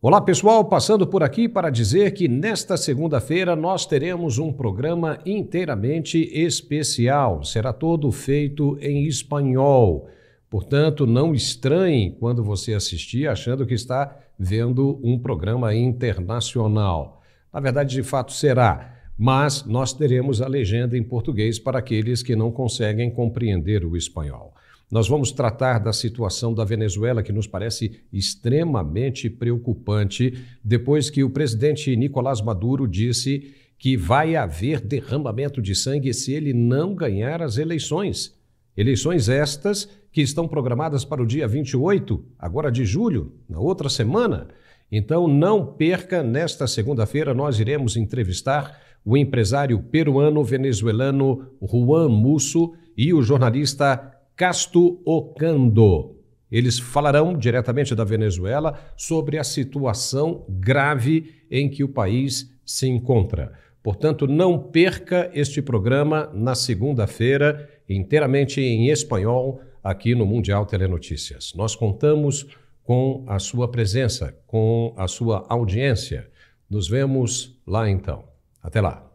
Olá pessoal, passando por aqui para dizer que nesta segunda-feira nós teremos um programa inteiramente especial. Será todo feito em espanhol. Portanto, não estranhe quando você assistir achando que está vendo um programa internacional. Na verdade, de fato será, mas nós teremos a legenda em português para aqueles que não conseguem compreender o espanhol. Nós vamos tratar da situação da Venezuela, que nos parece extremamente preocupante, depois que o presidente Nicolás Maduro disse que vai haver derramamento de sangue se ele não ganhar as eleições. Eleições estas que estão programadas para o dia 28, agora de julho, na outra semana. Então não perca, nesta segunda-feira nós iremos entrevistar o empresário peruano-venezuelano Juan Musso e o jornalista Casto Ocando. Eles falarão diretamente da Venezuela sobre a situação grave em que o país se encontra. Portanto, não perca este programa na segunda-feira, inteiramente em espanhol, aqui no Mundial Telenotícias. Nós contamos com a sua presença, com a sua audiência. Nos vemos lá então. Até lá.